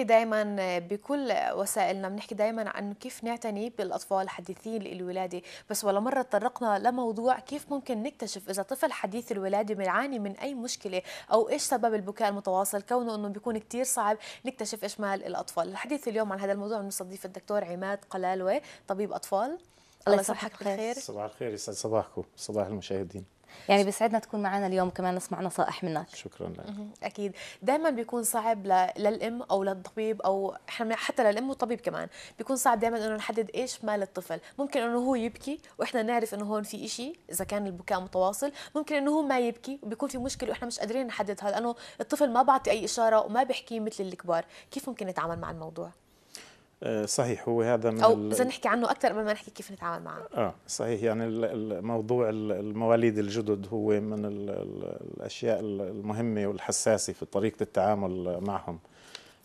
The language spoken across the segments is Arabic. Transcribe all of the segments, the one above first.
بنحكي دائما بكل وسائلنا بنحكي دائما عن كيف نعتني بالاطفال حديثي الولاده بس ولا مره تطرقنا لموضوع كيف ممكن نكتشف اذا طفل حديث الولاده بيعاني من اي مشكله او ايش سبب البكاء المتواصل كونه انه بيكون كثير صعب نكتشف اشمال الاطفال الحديث اليوم عن هذا الموضوع بنستضيف الدكتور عماد قلالوي طبيب اطفال الله يصبحك بالخير صباح الخير يسعد صباحكم صباح المشاهدين يعني بيسعدنا تكون معنا اليوم كمان نسمع نصائح منك شكرا لك اكيد دائما بيكون صعب للام او للطبيب او حتى للام والطبيب كمان بيكون صعب دائما انه نحدد ايش مال الطفل ممكن انه هو يبكي واحنا نعرف انه هون في شيء اذا كان البكاء متواصل ممكن انه هو ما يبكي وبيكون في مشكله واحنا مش قادرين نحددها لانه الطفل ما بعطي اي اشاره وما بيحكي مثل الكبار كيف ممكن نتعامل مع الموضوع آه، صحيح هو هذا من او اذا نحكي عنه اكثر قبل ما نحكي كيف نتعامل معه اه صحيح يعني الموضوع المواليد الجدد هو من الاشياء المهمه والحساسه في طريقه التعامل معهم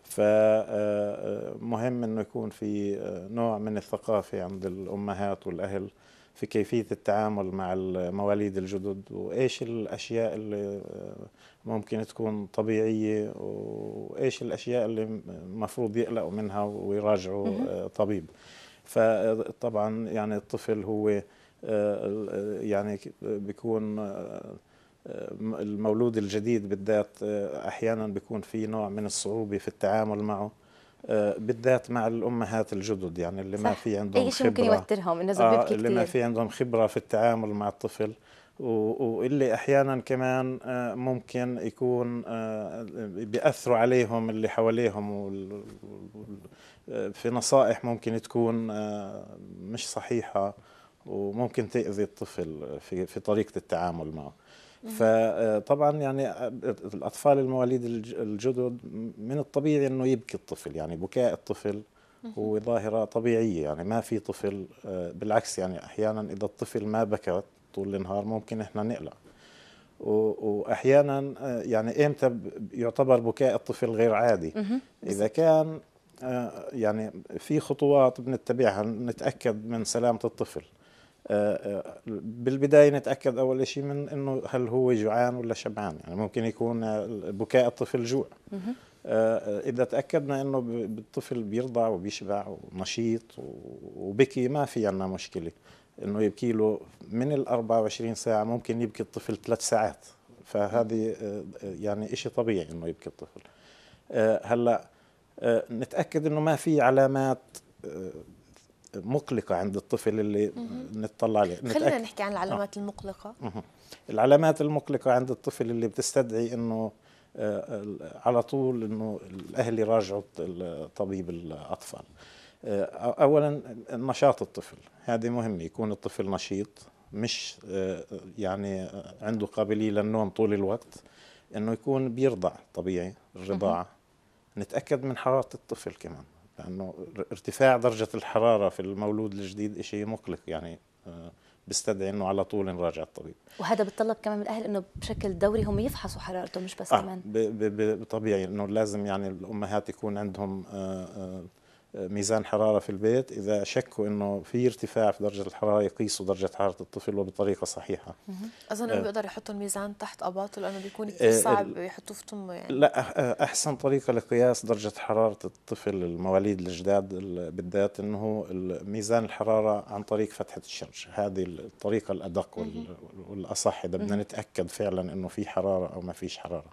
فمهم آه، آه، انه يكون في نوع من الثقافه عند الامهات والاهل في كيفية التعامل مع المواليد الجدد وإيش الأشياء اللي آه، ممكن تكون طبيعية وإيش الأشياء اللي المفروض يقلقوا منها ويراجعوا آه، طبيب فطبعا آه، يعني الطفل هو يعني بيكون المولود الجديد بالذات أحيانا بيكون في نوع من الصعوبة في التعامل معه آه، بالذات مع الامهات الجدد يعني اللي صح. ما في عندهم اي شيء ممكن يوترهم انه آه بيبكي اللي ما في عندهم خبره في التعامل مع الطفل واللي احيانا كمان آه، ممكن يكون آه، بياثروا عليهم اللي حواليهم في نصائح ممكن تكون مش صحيحه وممكن تاذي الطفل في في طريقه التعامل معه فطبعا آه، يعني آه، آه، الاطفال المواليد الجدد من الطبيعي انه يبكي الطفل يعني بكاء الطفل هو ظاهره طبيعيه يعني ما في طفل بالعكس يعني احيانا اذا الطفل ما بكى طول النهار ممكن احنا نقلق واحيانا يعني امتى يعتبر بكاء الطفل غير عادي اذا كان يعني في خطوات بنتبعها نتاكد من سلامه الطفل آه، آه، بالبدايه نتاكد اول شيء من انه هل هو جوعان ولا شبعان يعني ممكن يكون بكاء الطفل جوع آه، اذا تاكدنا انه الطفل بيرضع وبيشبع ونشيط وبكي ما في عندنا مشكله انه يبكي له من ال 24 ساعه ممكن يبكي الطفل ثلاث ساعات فهذه يعني شيء طبيعي انه يبكي الطفل هلا نتاكد انه ما في علامات مقلقة عند الطفل اللي نتطلع عليه خلينا نحكي عن العلامات آه. المقلقة العلامات المقلقة عند الطفل اللي بتستدعي أنه آه، على طول أنه الأهل يراجعوا طبيب الأطفال آه، أولا نشاط الطفل هذه مهمة يكون الطفل نشيط مش آه، يعني عنده قابلية للنوم طول الوقت انه يكون بيرضع طبيعي الرضاعه نتاكد من حراره الطفل كمان لانه ارتفاع درجه الحراره في المولود الجديد شيء مقلق يعني آه، بيستدعي انه على طول نراجع الطبيب وهذا بتطلب كمان من الاهل انه بشكل دوري هم يفحصوا حرارته مش بس آه كمان طبيعي انه لازم يعني الامهات يكون عندهم آآ آه، آآ آه، ميزان حراره في البيت اذا شكوا انه في ارتفاع في درجه الحراره يقيسوا درجه حراره الطفل وبطريقه صحيحه اظن انه آه. بيقدر يحطوا الميزان تحت اباطه لانه بيكون آه، كثير صعب يحطوه في تمه يعني لا آه، احسن طريقه لقياس درجه حراره الطفل المواليد الجداد بالذات انه ميزان الحراره عن طريق فتحه الشرج هذه الطريقه الادق والاصح اذا بدنا نتاكد فعلا انه في حراره او ما فيش حراره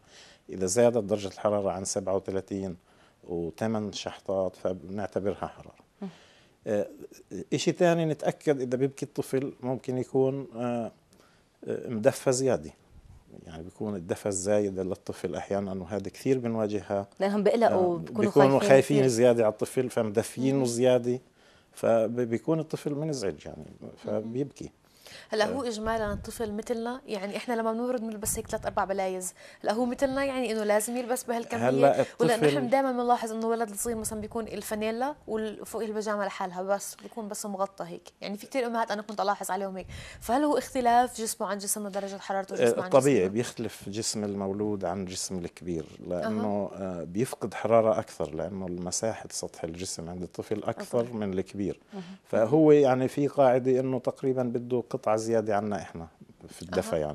اذا زادت درجه الحراره عن 37 وثمان شحطات فبنعتبرها حراره آه، إشي ثاني نتاكد اذا بيبكي الطفل ممكن يكون آه، آه، مدفى زياده يعني بيكون الدفى الزايد للطفل احيانا وهذا كثير بنواجهها لانهم بيقلقوا بيكونوا, بيكونوا خايفين زياده على الطفل فمدفينه زياده فبيكون الطفل منزعج يعني فبيبكي هلا آه. هو اجمالا الطفل مثلنا يعني احنا لما بنورد بنلبس هيك ثلاث اربع بلايز هلا هو مثلنا يعني انه لازم يلبس بهالكميه هلا الطفل ولا نحن دائما بنلاحظ انه ولد الصغير مثلا بيكون الفانيلا وفوق البيجامه لحالها بس بيكون بس مغطى هيك يعني في كثير امهات انا كنت الاحظ عليهم هيك فهل هو اختلاف جسمه عن جسمه درجه حرارته آه، جسمه عن طبيعي جسمه؟ بيختلف جسم المولود عن جسم الكبير لانه أه. بيفقد حراره اكثر لانه المساحه سطح الجسم عند الطفل اكثر أه. من الكبير أه. فهو يعني في قاعده انه تقريبا بده قط قطعه زياده عنا احنا في الدفع يعني.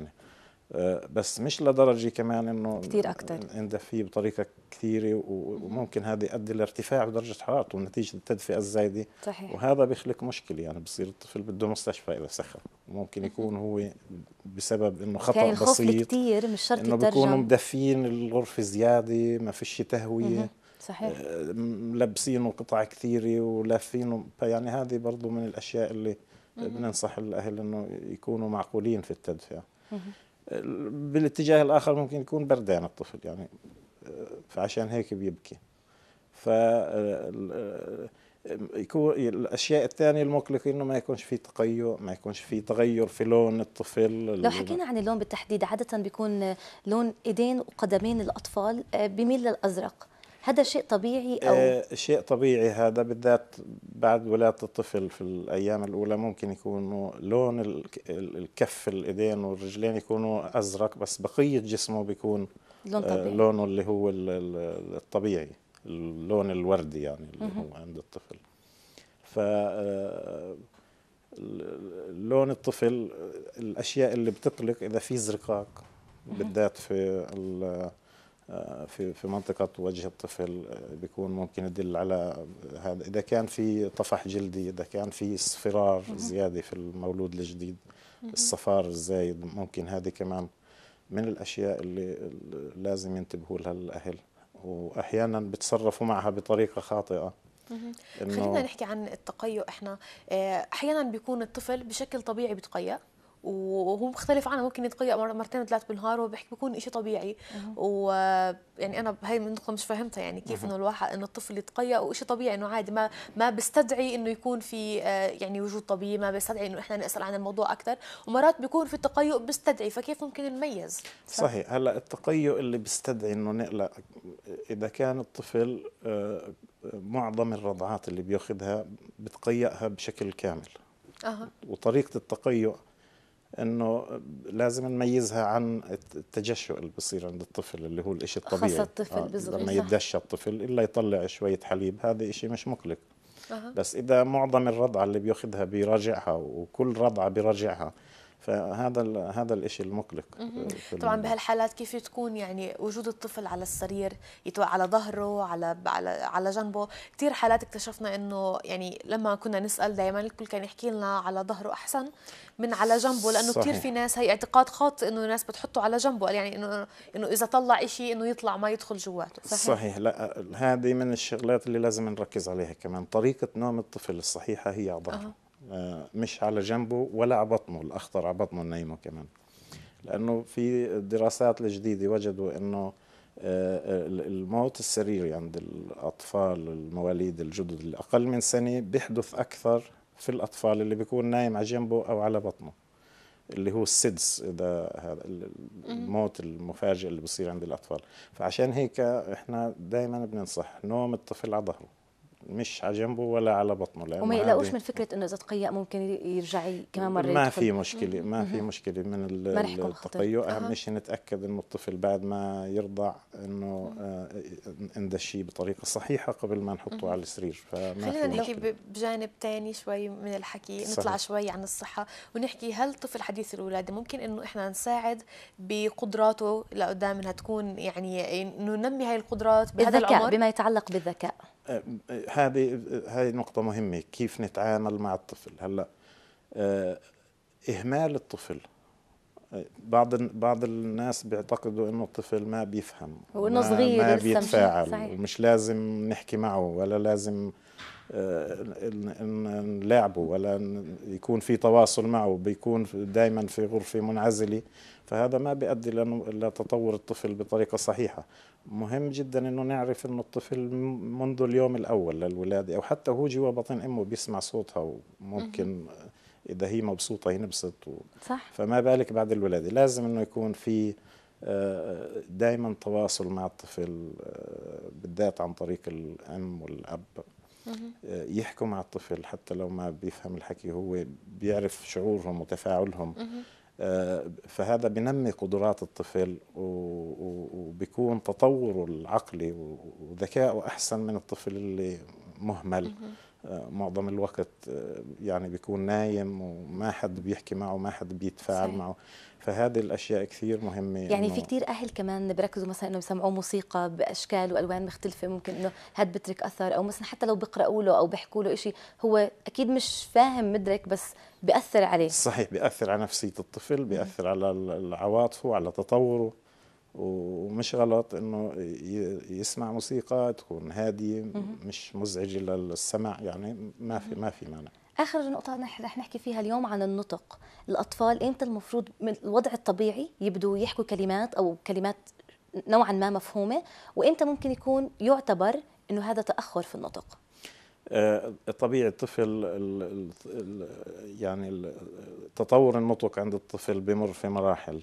أه. يعني بس مش لدرجه كمان انه كثير اكثر ندفيه بطريقه كثيره وممكن هذا يؤدي لارتفاع بدرجه حرارته نتيجه التدفئه الزايده صحيح وهذا بيخلق مشكله يعني بصير الطفل بده مستشفى اذا سخن ممكن يكون هو بسبب انه خطا يعني بسيط كثير مش شرط انه بيكونوا مدفيين الغرفه زياده ما فيش تهويه صحيح آه، ملبسينه قطع كثيره ولافينه يعني هذه برضه من الاشياء اللي بننصح الاهل انه يكونوا معقولين في التدفئه بالاتجاه الاخر ممكن يكون بردان الطفل يعني فعشان هيك بيبكي ف يكون الاشياء الثانيه المقلقه انه ما يكونش في تقيؤ ما يكونش في تغير في لون الطفل لو حكينا عن اللون بالتحديد عاده بيكون لون ايدين وقدمين الاطفال آه، بميل للازرق هذا شيء طبيعي أو؟ آه شيء طبيعي هذا بالذات بعد ولادة الطفل في الأيام الأولى ممكن يكون لون الكف الإيدين والرجلين يكونوا أزرق بس بقية جسمه بيكون لون آه، طبيعي. آه لونه اللي هو الطبيعي اللون الوردي يعني اللي هو عند الطفل ف آه، لون الطفل الاشياء اللي بتقلق اذا في زرقاق بالذات في آه، في في منطقة وجه الطفل آه، بيكون ممكن يدل على هذا إذا كان في طفح جلدي إذا كان في اصفرار زيادة في المولود الجديد الصفار الزايد ممكن هذه كمان من الأشياء اللي لازم ينتبهوا لها الأهل وأحيانا بتصرفوا معها بطريقة خاطئة خلينا نحكي عن التقيؤ احنا آه، احيانا بيكون الطفل بشكل طبيعي بتقيأ وهو مختلف عنه ممكن يتقيأ مرتين وثلاث بالنهار وهو بيحكي بيكون شيء طبيعي ويعني انا هي النقطه مش فهمتها يعني كيف انه الواحد انه الطفل يتقيأ وشيء طبيعي انه عادي ما ما بيستدعي انه يكون في آه، يعني وجود طبيب ما بيستدعي انه احنا نسال عن الموضوع اكثر ومرات بيكون في تقيؤ بيستدعي فكيف ممكن نميز صحيح هلا التقيؤ اللي بيستدعي انه نقلق اذا كان الطفل آه، معظم الرضعات اللي بياخذها بتقيأها بشكل كامل أه. وطريقه التقيؤ انه لازم نميزها عن التجشؤ اللي بصير عند الطفل اللي هو الشيء الطبيعي خاصه الطفل بالضبط لما يتدشى الطفل الا يطلع شويه حليب هذا شيء مش مقلق أه. بس اذا معظم الرضعه اللي بياخذها بيراجعها وكل رضعه بيراجعها فهذا هذا الشيء المقلق طبعا بهالحالات كيف تكون يعني وجود الطفل على السرير على ظهره على على على جنبه كثير حالات اكتشفنا انه يعني لما كنا نسال دائما الكل كان يحكي لنا على ظهره احسن من على جنبه لانه كثير في ناس هي اعتقاد خاطئ انه الناس بتحطه على جنبه يعني انه انه اذا طلع شيء انه يطلع ما يدخل جواته صحيح صحيح لا هذه من الشغلات اللي لازم نركز عليها كمان طريقه نوم الطفل الصحيحه هي على ظهره أه. آه، مش على جنبه ولا على بطنه الاخضر على بطنه نايمه كمان لانه في الدراسات الجديده وجدوا انه آه، الموت السريري عند الاطفال المواليد الجدد الاقل من سنه بيحدث اكثر في الاطفال اللي بيكون نايم على جنبه او على بطنه اللي هو السدس اذا هذا الموت المفاجئ اللي بصير عند الاطفال فعشان هيك احنا دائما بننصح نوم الطفل على ظهره مش على جنبه ولا على بطنه لانه وما يقلقوش من فكره انه اذا تقيأ ممكن يرجع كمان مره ما في مشكله ما في مشكله من التقيؤ اهم شيء نتاكد انه الطفل بعد ما يرضع انه آه، شيء بطريقه صحيحه قبل ما نحطه على السرير فما خلينا نحكي بجانب ثاني شوي من الحكي صحيح. نطلع شوي عن الصحه ونحكي هل طفل حديث الولاده ممكن انه احنا نساعد بقدراته لقدام انها تكون يعني ننمي هاي القدرات بهذا الذكاء بما يتعلق بالذكاء هذه هاي نقطة مهمة كيف نتعامل مع الطفل هلا آه، إهمال الطفل بعض بعض الناس بيعتقدوا انه الطفل ما بيفهم هو انه صغير ما بيتفاعل صحيح. ومش لازم نحكي معه ولا لازم آه، نلاعبه ولا يكون في تواصل معه بيكون دائما في غرفة منعزلة فهذا ما بيؤدي لتطور الطفل بطريقة صحيحة مهم جدا انه نعرف انه الطفل منذ اليوم الاول للولاده او حتى هو جوا بطن امه بيسمع صوتها وممكن اذا هي مبسوطه ينبسط و... صح فما بالك بعد الولاده لازم انه يكون في آه، دائما تواصل مع الطفل آه، بالذات عن طريق الام والاب آه، يحكوا مع الطفل حتى لو ما بيفهم الحكي هو بيعرف شعورهم وتفاعلهم آه، فهذا بنمي قدرات الطفل وبيكون تطوره العقلي وذكائه أحسن من الطفل اللي مهمل آه، معظم الوقت آه، يعني بيكون نايم وما حد بيحكي معه ما حد بيتفاعل معه فهذه الاشياء كثير مهمه يعني في كثير اهل كمان بركزوا مثلا انه يسمعوا موسيقى باشكال والوان مختلفه ممكن انه هاد بترك اثر او مثلا حتى لو بيقراوا له او بيحكوا له شيء هو اكيد مش فاهم مدرك بس بياثر عليه صحيح بياثر على نفسيه الطفل بياثر على عواطفه على تطوره ومش غلط انه يسمع موسيقى تكون هاديه مش مزعجه للسمع يعني ما في ما في مانع اخر نقطه رح نحكي فيها اليوم عن النطق الاطفال امتى المفروض من الوضع الطبيعي يبدوا يحكوا كلمات او كلمات نوعا ما مفهومه وامتى ممكن يكون يعتبر انه هذا تاخر في النطق آه، طبيعي الطفل يعني تطور النطق عند الطفل بمر في مراحل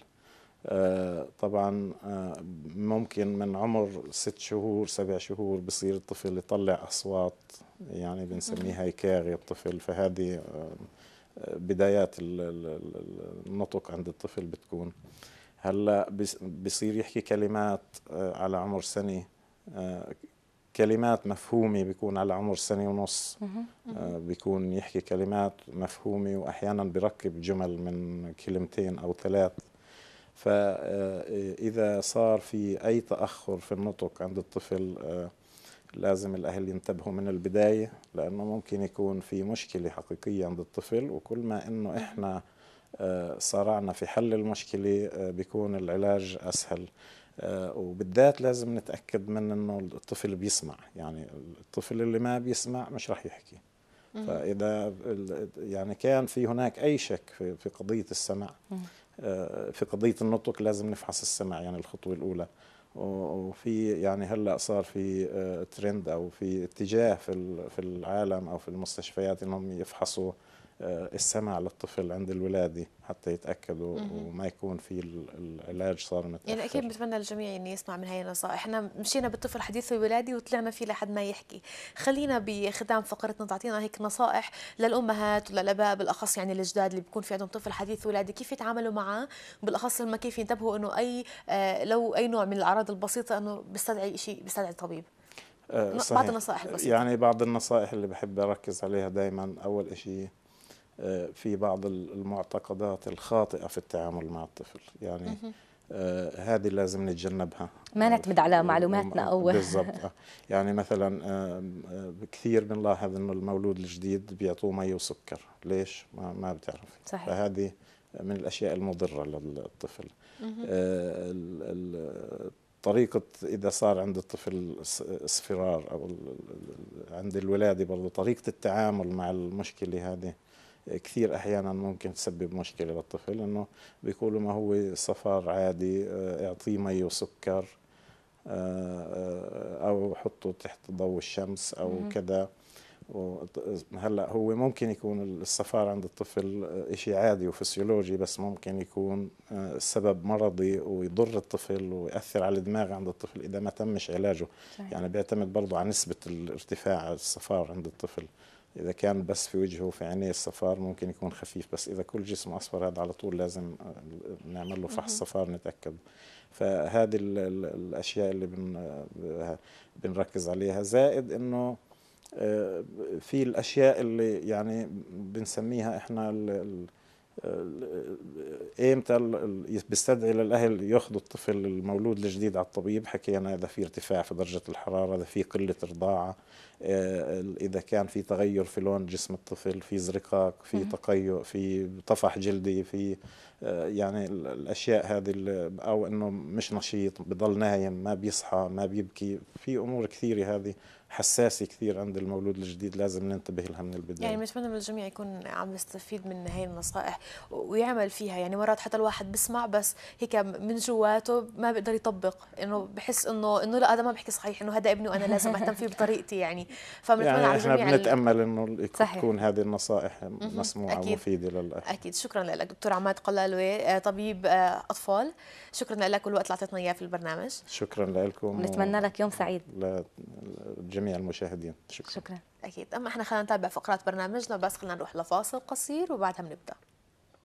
آه، طبعا آه، ممكن من عمر ست شهور سبع شهور بصير الطفل يطلع أصوات يعني بنسميها يكاغي الطفل فهذه آه، بدايات النطق عند الطفل بتكون هلا بصير يحكي كلمات على عمر سنه كلمات مفهومه بيكون على عمر سنه ونص بيكون يحكي كلمات مفهومه واحيانا بركب جمل من كلمتين او ثلاث فإذا صار في أي تأخر في النطق عند الطفل آه، لازم الأهل ينتبهوا من البداية لأنه ممكن يكون في مشكلة حقيقية عند الطفل وكل ما أنه إحنا آه، صارعنا في حل المشكلة آه، بيكون العلاج أسهل وبالذات لازم نتأكد من أنه الطفل بيسمع يعني الطفل اللي ما بيسمع مش رح يحكي فإذا يعني كان في هناك أي شك في قضية السمع آه، في قضيه النطق لازم نفحص السمع يعني الخطوه الاولى وفي يعني هلا صار في ترند آه، او في اتجاه في في العالم او في المستشفيات انهم يفحصوا آه، السمع للطفل عند الولاده حتى يتاكدوا وما يكون في العلاج صار متاخر يعني اكيد بتمنى الجميع انه يسمع من هاي النصائح احنا مشينا بالطفل حديث الولاده وطلعنا فيه لحد ما يحكي خلينا بختام فقرتنا تعطينا هيك نصائح للامهات وللاباء بالاخص يعني الجداد اللي بيكون في عندهم طفل حديث ولاده كيف يتعاملوا معه بالاخص لما كيف ينتبهوا انه اي آه، لو اي نوع من الاعراض البسيطه انه بيستدعي شيء بيستدعي طبيب آه، صحيح. بعض النصائح البسيطة. يعني بعض النصائح اللي بحب اركز عليها دائما اول شيء آه، في بعض المعتقدات الخاطئه في التعامل مع الطفل يعني آه، هذه لازم نتجنبها ما نعتمد على آه، معلوماتنا او بالضبط يعني مثلا كثير بنلاحظ انه المولود الجديد بيعطوه مي وسكر ليش ما, ما بتعرف صحيح. فهذه من الاشياء المضره للطفل طريقة إذا صار عند الطفل اصفرار أو عند الولادة برضه طريقة التعامل مع المشكلة هذه كثير احيانا ممكن تسبب مشكله للطفل انه بيقولوا ما هو صفار عادي اعطيه آه، مي وسكر آه، آه، او حطه تحت ضوء الشمس او كذا هلا هو ممكن يكون الصفار عند الطفل شيء عادي وفسيولوجي بس ممكن يكون سبب مرضي ويضر الطفل ويأثر على الدماغ عند الطفل إذا ما تمش علاجه صحيح. يعني بيعتمد برضه على نسبة الارتفاع الصفار عند الطفل إذا كان بس في وجهه في عينيه الصفار ممكن يكون خفيف بس إذا كل جسمه أصفر هذا على طول لازم آه، نعمل له فحص صفار نتأكد فهذه الأشياء اللي بن آه، بنركز عليها زائد إنه آه، في الأشياء اللي يعني بنسميها إحنا امتى بيستدعي للاهل ياخذوا الطفل المولود الجديد على الطبيب حكينا اذا في ارتفاع في درجه الحراره اذا في قله رضاعه آه، اذا كان في تغير في لون جسم الطفل في زرقاق في تقيؤ في طفح جلدي في يعني الاشياء هذه او انه مش نشيط بضل نايم ما بيصحى ما بيبكي في امور كثيره هذه حساسه كثير عند المولود الجديد لازم ننتبه لها من البدايه يعني بتمنى من الجميع يكون عم يستفيد من هاي النصائح ويعمل فيها يعني مرات حتى الواحد بسمع بس هيك من جواته ما بيقدر يطبق انه بحس انه انه لا هذا ما بحكي صحيح انه هذا ابني وانا لازم اهتم فيه بطريقتي يعني فبنتمنى يعني على الجميع احنا بنتامل انه تكون هذه النصائح مسموعه ومفيده للاخ اكيد شكرا لك دكتور عماد قلال حلوه آه، طبيب آه، اطفال شكرا لك والوقت اللي اعطيتنا اياه في البرنامج شكرا لكم نتمنى لك يوم سعيد لجميع المشاهدين شكرا شكرا اكيد اما احنا خلينا نتابع فقرات برنامجنا بس خلينا نروح لفاصل قصير وبعدها بنبدا